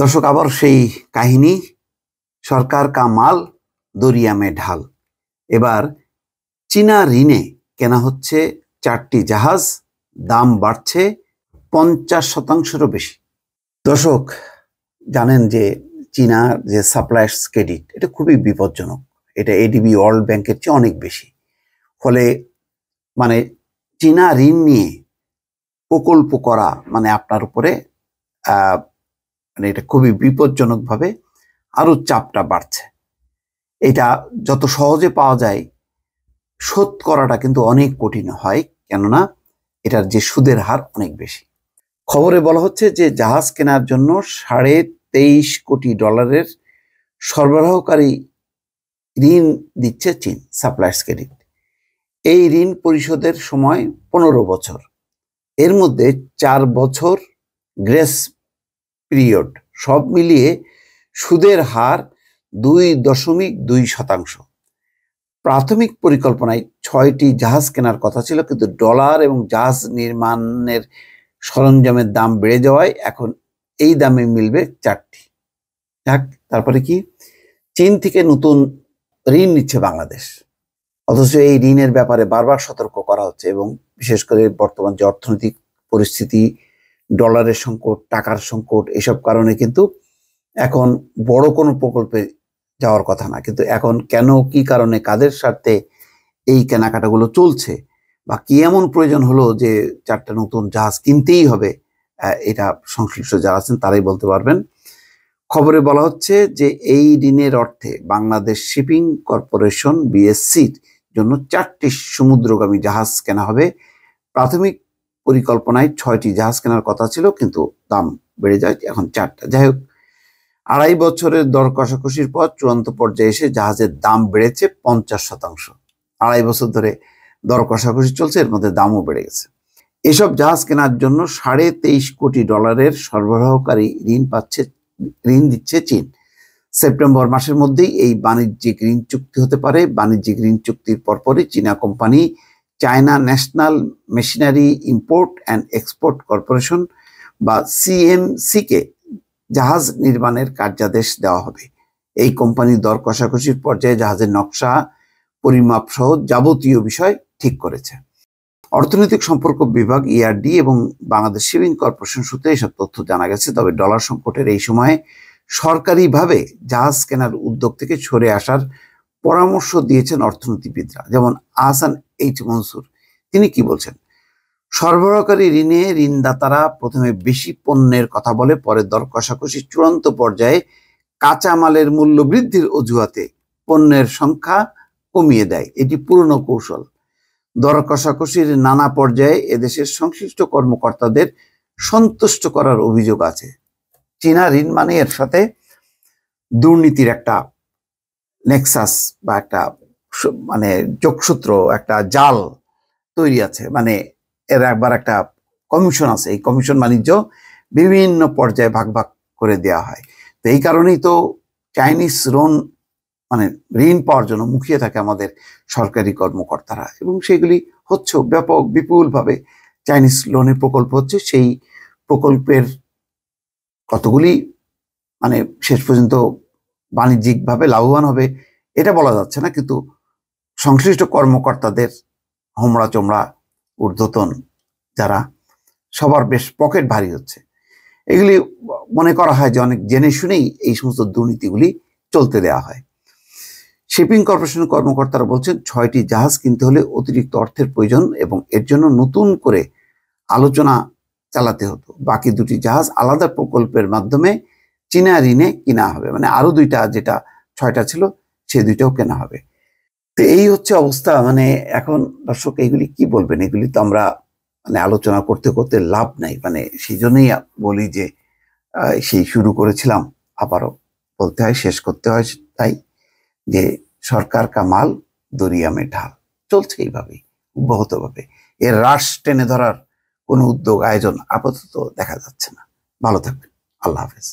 দর্শক আবার সেই কাহিনী সরকার কা মাল দরিয়ামে ঢাল এবার চীনা ঋণে কেনা হচ্ছে চারটি জাহাজ দাম বাড়ছে পঞ্চাশ শতাংশেরও বেশি দর্শক জানেন যে চীনা যে সাপ্লায়ার্স ক্রেডিট এটা খুবই বিপজ্জনক এটা এডিবি ওয়ার্ল্ড ব্যাংকের চেয়ে অনেক বেশি ফলে মানে চীনা ঋণ নিয়ে প্রকল্প করা মানে আপনার উপরে মানে এটা খুবই বিপজ্জনকভাবে আরও চাপটা বাড়ছে এটা যত সহজে পাওয়া যায় শোধ করাটা কিন্তু অনেক কঠিন হয় কেননা এটার যে সুদের হার অনেক বেশি খবরে বলা হচ্ছে যে জাহাজ কেনার জন্য সাড়ে তেইশ কোটি ডলারের সরবরাহকারী ঋণ দিচ্ছে চীন সাপ্লাই ক্রেডিট এই ঋণ পরিশোধের সময় পনেরো বছর এর মধ্যে চার বছর গ্রেস পিরিয়ড সব মিলিয়ে সুদের হার দুই দশমিক দুই শতাংশ প্রাথমিক পরিকল্পনায় ছয়টি জাহাজ কেনার কথা ছিল কিন্তু ডলার এবং জাহাজ নির্মাণের সরঞ্জামের দাম বেড়ে যাওয়ায় এখন এই দামে মিলবে চারটি যাক তারপরে কি চীন থেকে নতুন ঋণ নিচ্ছে বাংলাদেশ অথচ এই ঋণের ব্যাপারে বারবার সতর্ক করা হচ্ছে এবং বিশেষ করে বর্তমান যে অর্থনৈতিক পরিস্থিতি ডলারের সংকট টাকার সংকট এসব কারণে কিন্তু এখন বড় কোনো প্রকল্পে যাওয়ার কথা না কিন্তু এখন কেন কি কারণে কাদের স্বার্থে এই কেনাকাটাগুলো চলছে বা কি এমন প্রয়োজন হলো যে চারটা নতুন জাহাজ কিনতেই হবে এটা সংশ্লিষ্ট যারা আছেন তারাই বলতে পারবেন খবরে বলা হচ্ছে যে এই ঋণের অর্থে বাংলাদেশ শিপিং কর্পোরেশন বিএসসির জন্য চারটি সমুদ্রগামী জাহাজ কেনা হবে প্রাথমিক পরিকল্পনায় ছয়টি জাহাজ কেনার কথা ছিল কিন্তু দাম বেড়ে যায় এখন চারটা যাই হোক আড়াই বছরের দর কষাকষির পর চূড়ান্ত পর্যায়ে এসে জাহাজের দাম বেড়েছে পঞ্চাশ শতাংশ আড়াই বছর ধরে দর কষাকষি চলছে এর মধ্যে দামও বেড়ে গেছে এসব জাহাজ কেনার জন্য সাড়ে তেইশ কোটি ডলারের সরবরাহকারী ঋণ পাচ্ছে ঋণ দিচ্ছে চীন সেপ্টেম্বর মাসের মধ্যেই এই বাণিজ্যিক ঋণ চুক্তি হতে পারে বাণিজ্যিক ঋণ চুক্তির পরপরই চীনা company China National Machinery Import and Export Corporation বা সিএমসিকে জাহাজ নির্মাণের কার্যাদেশ দেওয়া হবে এই কোম্পানির দর কষাকষির পর্যায়ে জাহাজের নকশা পরিমাপ সহ যাবতীয় বিষয় ঠিক করেছে অর্থনৈতিক সম্পর্ক বিভাগ ইআরডি e এবং বাংলাদেশ শিপিং কর্পোরেশন সূত্রে এসব তথ্য জানা গেছে তবে ডলার সংকটের এই সময়ে সরকারিভাবে জাহাজ কেনার উদ্যোগ থেকে সরে আসার পরামর্শ দিয়েছেন অর্থনীতিবিদরা যেমন আহসান এইচ মনসুর তিনি কি বলছেন সরবরাহকারী ঋণে ঋণদাতারা প্রথমে বেশি পণ্যের কথা বলে পরে দর কষাকষি চূড়ান্ত পর্যায়ে কাঁচামালের মূল্য বৃদ্ধির অজুহাতে পণ্যের সংখ্যা কমিয়ে দেয় এটি পুরনো কৌশল দর কষাকষির নানা পর্যায়ে এদেশের সংশ্লিষ্ট কর্মকর্তাদের সন্তুষ্ট করার অভিযোগ আছে চীনা ঋণ মানে এর সাথে দুর্নীতির একটা নেক্সাস বা একটা মানে যোগসূত্র একটা জাল তৈরি আছে মানে এর একবার একটা কমিশন আছে এই কমিশন বাণিজ্য বিভিন্ন পর্যায়ে ভাগ ভাগ করে দেয়া হয় তো এই কারণেই তো চাইনিজ লোন মানে ঋণ পাওয়ার জন্য মুখিয়ে থাকে আমাদের সরকারি কর্মকর্তারা এবং সেগুলি হচ্ছে ব্যাপক বিপুলভাবে চাইনিজ লোনের প্রকল্প হচ্ছে সেই প্রকল্পের কতগুলি মানে শেষ পর্যন্ত বাণিজ্যিকভাবে লাভবান হবে এটা বলা যাচ্ছে না কিন্তু সংশ্লিষ্ট কর্মকর্তাদের হোমড়া চোমড়া ঊর্ধ্বতন যারা সবার বেশ পকেট ভারী হচ্ছে এগুলি মনে করা হয় যে অনেক জেনে শুনেই এই সমস্ত দুর্নীতিগুলি চলতে দেওয়া হয় শিপিং কর্পোরেশনের কর্মকর্তারা বলছেন ছয়টি জাহাজ কিনতে হলে অতিরিক্ত অর্থের প্রয়োজন এবং এর জন্য নতুন করে আলোচনা চালাতে হতো বাকি দুটি জাহাজ আলাদা প্রকল্পের মাধ্যমে চীনা ঋণে কেনা হবে মানে আরও দুইটা যেটা ছয়টা ছিল সে দুইটাও কেনা হবে তো এই হচ্ছে অবস্থা মানে এখন দর্শক এগুলি কি বলবেন এগুলি তো আমরা মানে আলোচনা করতে করতে লাভ নাই মানে সেই জন্যই বলি যে সেই শুরু করেছিলাম আবারও বলতে হয় শেষ করতে হয় তাই যে সরকার কামাল দরিয়ামে ঢাল চলছে এইভাবে অব্যাহতভাবে এর হ্রাস টেনে ধরার কোনো উদ্যোগ আয়োজন আপাতত দেখা যাচ্ছে না ভালো থাকবেন আল্লাহ হাফেজ